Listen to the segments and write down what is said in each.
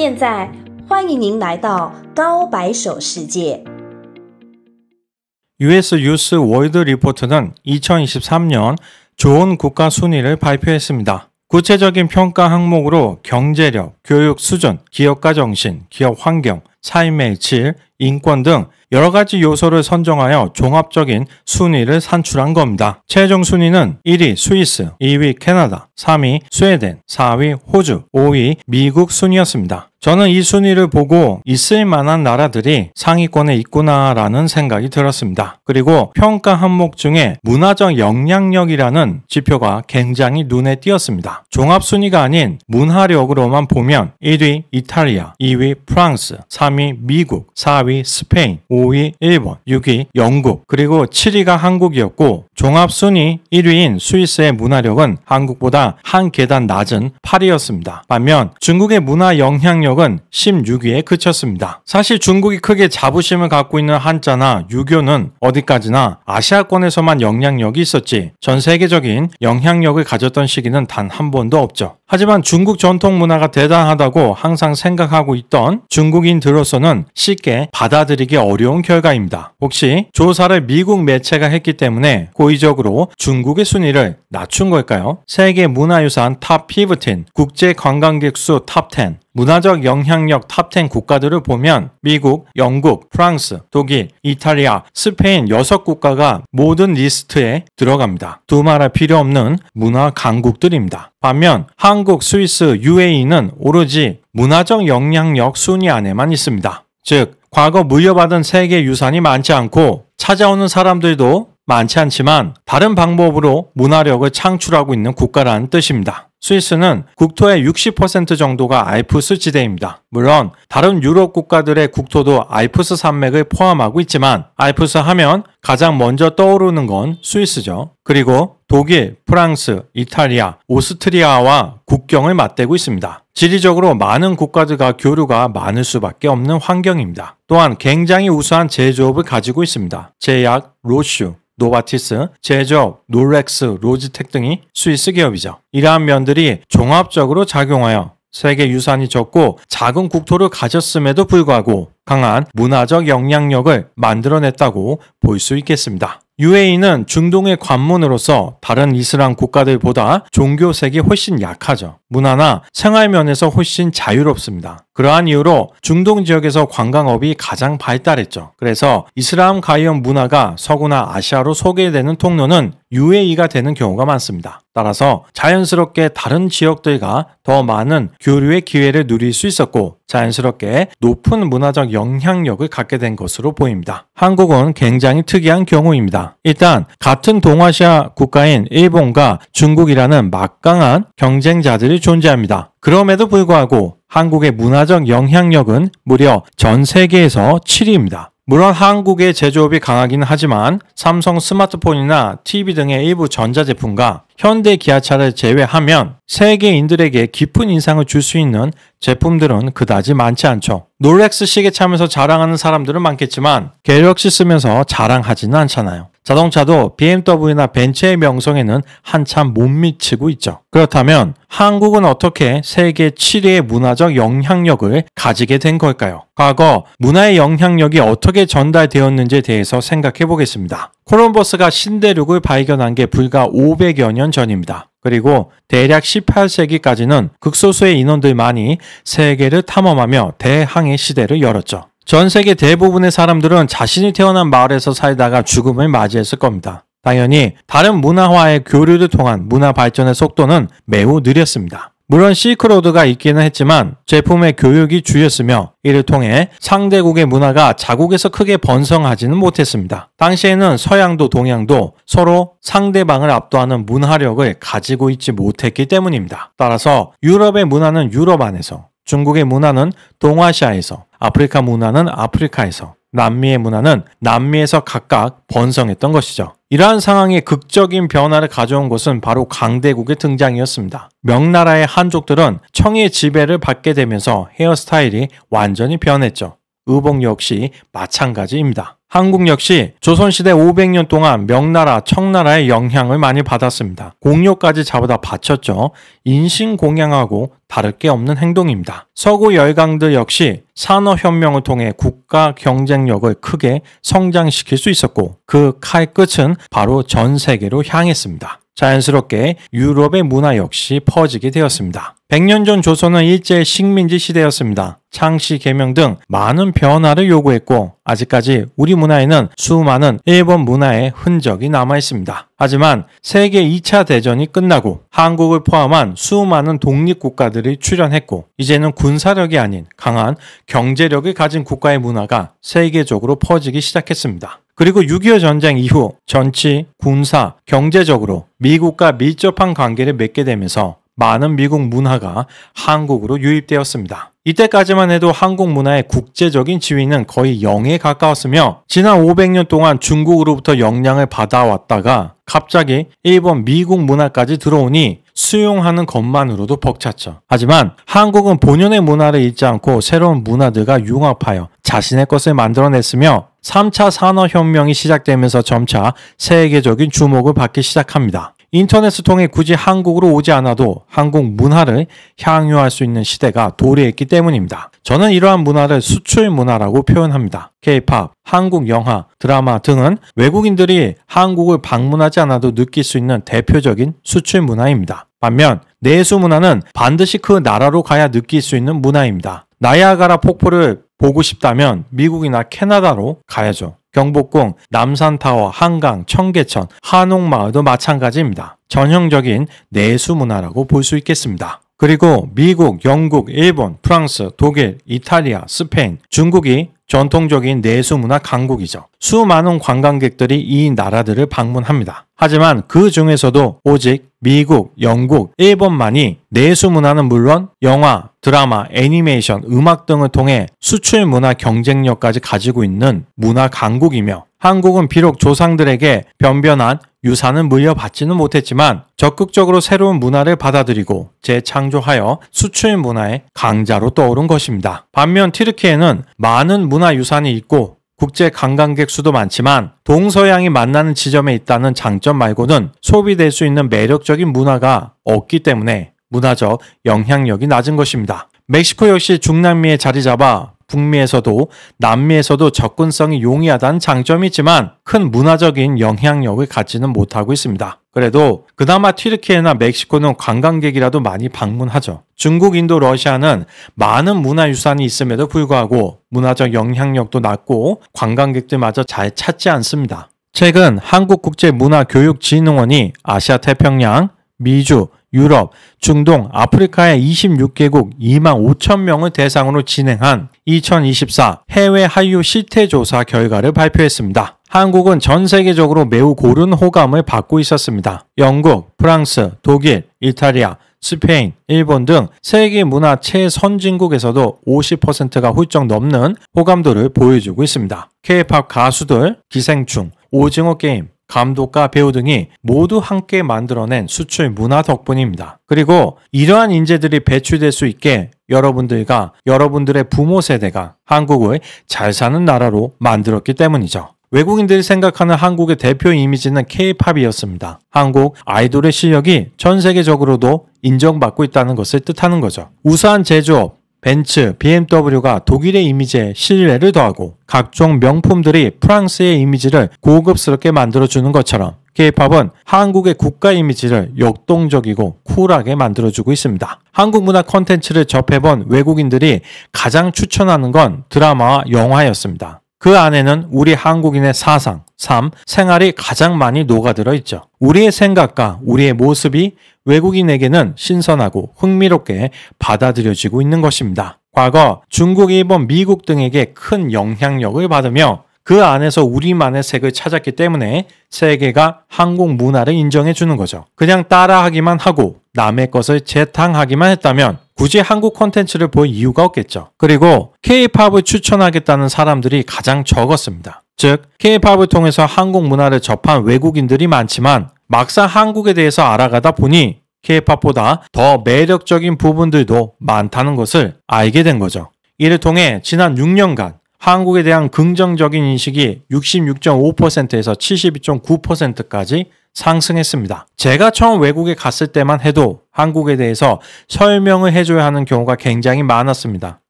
现在，欢迎您来到高白手世界。US 뉴스 월드 리포트는 2023년 좋은 국가 순위를 발표했습니다. 구체적인 평가 항목으로 경제력, 교육 수준, 기업가 정신, 기업 환경, 사임의 질, 인권 등 여러 가지 요소를 선정하여 종합적인 순위를 산출한 겁니다. 최종 순위는 1위 스위스, 2위 캐나다, 3위 스웨덴, 4위 호주, 5위 미국 순이었습니다. 저는 이 순위를 보고 있을 만한 나라들이 상위권에 있구나라는 생각이 들었습니다. 그리고 평가 항목 중에 문화적 영향력이라는 지표가 굉장히 눈에 띄었습니다. 종합 순위가 아닌 문화력으로만 보면 1위 이탈리아, 2위 프랑스, 3위 미국, 4위 4위 스페인, 5위 일본, 6위 영국, 그리고 7위가 한국이었고 종합순위 1위인 스위스의 문화력은 한국보다 한 계단 낮은 8위였습니다. 반면 중국의 문화 영향력은 16위에 그쳤습니다. 사실 중국이 크게 자부심을 갖고 있는 한자나 유교는 어디까지나 아시아권에서만 영향력이 있었지 전 세계적인 영향력을 가졌던 시기는 단 한 번도 없죠. 하지만 중국 전통 문화가 대단하다고 항상 생각하고 있던 중국인들로서는 쉽게 받아들이기 어려운 결과입니다. 혹시 조사를 미국 매체가 했기 때문에 고의적으로 중국의 순위를 낮춘 걸까요? 세계 문화유산 탑 15, 국제 관광객 수탑 10, 문화적 영향력 탑10 국가들을 보면 미국, 영국, 프랑스, 독일, 이탈리아, 스페인 6국가가 모든 리스트에 들어갑니다. 두 말할 필요 없는 문화 강국들입니다. 반면 한국, 스위스, UAE는 오로지 문화적 영향력 순위 안에만 있습니다. 즉 과거 물려받은 세계 유산이 많지 않고 찾아오는 사람들도 많지 않지만 다른 방법으로 문화력을 창출하고 있는 국가라는 뜻입니다. 스위스는 국토의 60% 정도가 알프스 지대입니다. 물론 다른 유럽 국가들의 국토도 알프스 산맥을 포함하고 있지만 알프스 하면 가장 먼저 떠오르는 건 스위스죠. 그리고 독일, 프랑스, 이탈리아, 오스트리아와 국경을 맞대고 있습니다. 지리적으로 많은 국가들과 교류가 많을 수밖에 없는 환경입니다. 또한 굉장히 우수한 제조업을 가지고 있습니다. 제약, 로슈, 노바티스, 제조업, 놀렉스 로지텍 등이 스위스 기업이죠. 이러한 면들이 종합적으로 작용하여 세계 유산이 적고 작은 국토를 가졌음에도 불구하고 강한 문화적 영향력을 만들어냈다고 볼 수 있겠습니다. UAE는 중동의 관문으로서 다른 이슬람 국가들보다 종교색이 훨씬 약하죠. 문화나 생활 면에서 훨씬 자유롭습니다. 그러한 이유로 중동 지역에서 관광업이 가장 발달했죠. 그래서 이슬람 가이언 문화가 서구나 아시아로 소개되는 통로는 UAE가 되는 경우가 많습니다. 따라서 자연스럽게 다른 지역들과 더 많은 교류의 기회를 누릴 수 있었고 자연스럽게 높은 문화적 영향력을 갖게 된 것으로 보입니다. 한국은 굉장히 특이한 경우입니다. 일단 같은 동아시아 국가인 일본과 중국이라는 막강한 경쟁자들이 존재합니다. 그럼에도 불구하고 한국의 문화적 영향력은 무려 전 세계에서 7위입니다. 물론 한국의 제조업이 강하긴 하지만 삼성 스마트폰이나 TV 등의 일부 전자제품과 현대 기아차를 제외하면 세계인들에게 깊은 인상을 줄 수 있는 제품들은 그다지 많지 않죠. 롤렉스 시계차면서 자랑하는 사람들은 많겠지만 갤럭시 쓰면서 자랑하지는 않잖아요. 자동차도 BMW나 벤츠의 명성에는 한참 못 미치고 있죠. 그렇다면 한국은 어떻게 세계 7위의 문화적 영향력을 가지게 된 걸까요? 과거 문화의 영향력이 어떻게 전달되었는지에 대해서 생각해 보겠습니다. 콜럼버스가 신대륙을 발견한 게 불과 500여 년 전입니다. 그리고 대략 18세기까지는 극소수의 인원들만이 세계를 탐험하며 대항해 시대를 열었죠. 전 세계 대부분의 사람들은 자신이 태어난 마을에서 살다가 죽음을 맞이했을 겁니다. 당연히 다른 문화와의 교류를 통한 문화 발전의 속도는 매우 느렸습니다. 물론 시크로드가 있기는 했지만 제품의 교육이 주였으며 이를 통해 상대국의 문화가 자국에서 크게 번성하지는 못했습니다. 당시에는 서양도 동양도 서로 상대방을 압도하는 문화력을 가지고 있지 못했기 때문입니다. 따라서 유럽의 문화는 유럽 안에서 중국의 문화는 동아시아에서 아프리카 문화는 아프리카에서 남미의 문화는 남미에서 각각 번성했던 것이죠. 이러한 상황에 극적인 변화를 가져온 것은 바로 강대국의 등장이었습니다. 명나라의 한족들은 청의 지배를 받게 되면서 헤어스타일이 완전히 변했죠. 의복 역시 마찬가지입니다. 한국 역시 조선시대 500년 동안 명나라, 청나라의 영향을 많이 받았습니다. 공료까지 잡아다 바쳤죠. 인신공양하고 다를 게 없는 행동입니다. 서구 열강들 역시 산업혁명을 통해 국가 경쟁력을 크게 성장시킬 수 있었고 그 칼끝은 바로 전 세계로 향했습니다. 자연스럽게 유럽의 문화 역시 퍼지게 되었습니다. 100년 전 조선은 일제 식민지 시대였습니다. 창씨 개명 등 많은 변화를 요구했고 아직까지 우리 문화에는 수많은 일본 문화의 흔적이 남아 있습니다. 하지만 세계 2차 대전이 끝나고 한국을 포함한 수많은 독립국가들이 출현했고 이제는 군사력이 아닌 강한 경제력을 가진 국가의 문화가 세계적으로 퍼지기 시작했습니다. 그리고 6.25 전쟁 이후 전치 군사, 경제적으로 미국과 밀접한 관계를 맺게 되면서 많은 미국 문화가 한국으로 유입되었습니다. 이때까지만 해도 한국 문화의 국제적인 지위는 거의 0에 가까웠으며 지난 500년 동안 중국으로부터 영향을 받아왔다가 갑자기 일본 미국 문화까지 들어오니 수용하는 것만으로도 벅찼죠. 하지만 한국은 본연의 문화를 잊지 않고 새로운 문화들과 융합하여 자신의 것을 만들어냈으며 3차 산업혁명이 시작되면서 점차 세계적인 주목을 받기 시작합니다. 인터넷을 통해 굳이 한국으로 오지 않아도 한국 문화를 향유할 수 있는 시대가 도래했기 때문입니다. 저는 이러한 문화를 수출 문화라고 표현합니다. K-팝, 한국 영화, 드라마 등은 외국인들이 한국을 방문하지 않아도 느낄 수 있는 대표적인 수출 문화입니다. 반면 내수 문화는 반드시 그 나라로 가야 느낄 수 있는 문화입니다. 나이아가라 폭포를 보고 싶다면 미국이나 캐나다로 가야죠. 경복궁, 남산타워, 한강, 청계천, 한옥마을도 마찬가지입니다. 전형적인 내수 문화라고 볼 수 있겠습니다. 그리고 미국, 영국, 일본, 프랑스, 독일, 이탈리아, 스페인, 중국이 전통적인 내수 문화 강국이죠. 수많은 관광객들이 이 나라들을 방문합니다. 하지만 그 중에서도 오직 미국, 영국, 일본만이 내수 문화는 물론 영화, 드라마, 애니메이션, 음악 등을 통해 수출 문화 경쟁력까지 가지고 있는 문화 강국이며 한국은 비록 조상들에게 변변한 유산은 물려받지는 못했지만 적극적으로 새로운 문화를 받아들이고 재창조하여 수출 문화의 강자로 떠오른 것입니다. 반면 티르키에는 많은 문화 유산이 있고 국제 관광객 수도 많지만 동서양이 만나는 지점에 있다는 장점 말고는 소비될 수 있는 매력적인 문화가 없기 때문에 문화적 영향력이 낮은 것입니다. 멕시코 역시 중남미에 자리 잡아 북미에서도 남미에서도 접근성이 용이하다는 장점이 있지만 큰 문화적인 영향력을 갖지는 못하고 있습니다. 그래도 그나마 튀르키예나 멕시코는 관광객이라도 많이 방문하죠. 중국, 인도, 러시아는 많은 문화유산이 있음에도 불구하고 문화적 영향력도 낮고 관광객들마저 잘 찾지 않습니다. 최근 한국국제문화교육진흥원이 아시아태평양, 미주, 유럽, 중동, 아프리카의 26개국 2만 5천 명을 대상으로 진행한 2024 해외 한류 실태 조사 결과를 발표했습니다. 한국은 전 세계적으로 매우 고른 호감을 받고 있었습니다. 영국, 프랑스, 독일, 이탈리아, 스페인, 일본 등 세계 문화 최선진국에서도 50%가 훌쩍 넘는 호감도를 보여주고 있습니다. K-팝 가수들, 기생충, 오징어 게임, 감독과 배우 등이 모두 함께 만들어낸 수출 문화 덕분입니다. 그리고 이러한 인재들이 배출될 수 있게 여러분들과 여러분들의 부모 세대가 한국을 잘 사는 나라로 만들었기 때문이죠. 외국인들이 생각하는 한국의 대표 이미지는 K-팝이었습니다. 한국 아이돌의 실력이 전 세계적으로도 인정받고 있다는 것을 뜻하는 거죠. 우수한 제조업, 벤츠, BMW가 독일의 이미지에 신뢰를 더하고 각종 명품들이 프랑스의 이미지를 고급스럽게 만들어주는 것처럼 K-팝은 한국의 국가 이미지를 역동적이고 쿨하게 만들어주고 있습니다. 한국 문화 콘텐츠를 접해본 외국인들이 가장 추천하는 건 드라마와 영화였습니다. 그 안에는 우리 한국인의 사상, 삶, 생활이 가장 많이 녹아들어 있죠. 우리의 생각과 우리의 모습이 외국인에게는 신선하고 흥미롭게 받아들여지고 있는 것입니다. 과거 중국, 일본, 미국 등에게 큰 영향력을 받으며 그 안에서 우리만의 색을 찾았기 때문에 세계가 한국 문화를 인정해 주는 거죠. 그냥 따라하기만 하고 남의 것을 재탕하기만 했다면 굳이 한국 콘텐츠를 볼 이유가 없겠죠. 그리고 K-팝을 추천하겠다는 사람들이 가장 적었습니다. 즉, K-팝을 통해서 한국 문화를 접한 외국인들이 많지만 막상 한국에 대해서 알아가다 보니 K-팝보다 더 매력적인 부분들도 많다는 것을 알게 된 거죠. 이를 통해 지난 6년간 한국에 대한 긍정적인 인식이 66.5%에서 72.9%까지 상승했습니다. 제가 처음 외국에 갔을 때만 해도 한국에 대해서 설명을 해줘야 하는 경우가 굉장히 많았습니다.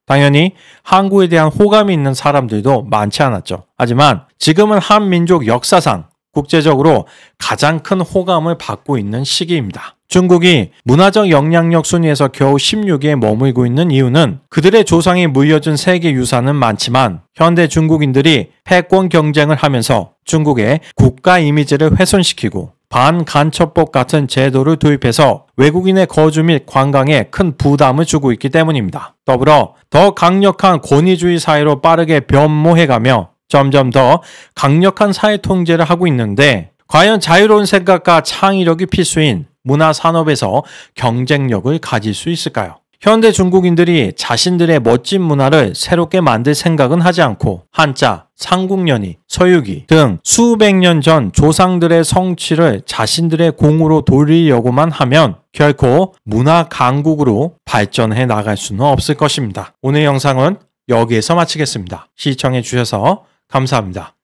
당연히 한국에 대한 호감이 있는 사람들도 많지 않았죠. 하지만 지금은 한민족 역사상 국제적으로 가장 큰 호감을 받고 있는 시기입니다. 중국이 문화적 영향력 순위에서 겨우 16위에 머물고 있는 이유는 그들의 조상이 물려준 세계 유산은 많지만 현대 중국인들이 패권 경쟁을 하면서 중국의 국가 이미지를 훼손시키고 반간첩법 같은 제도를 도입해서 외국인의 거주 및 관광에 큰 부담을 주고 있기 때문입니다. 더불어 더 강력한 권위주의 사회로 빠르게 변모해가며 점점 더 강력한 사회 통제를 하고 있는데 과연 자유로운 생각과 창의력이 필수인 문화 산업에서 경쟁력을 가질 수 있을까요? 현대 중국인들이 자신들의 멋진 문화를 새롭게 만들 생각은 하지 않고 한자, 상국연이 서유기 등 수백 년 전 조상들의 성취를 자신들의 공으로 돌리려고만 하면 결코 문화 강국으로 발전해 나갈 수는 없을 것입니다. 오늘 영상은 여기에서 마치겠습니다. 시청해 주셔서 감사합니다.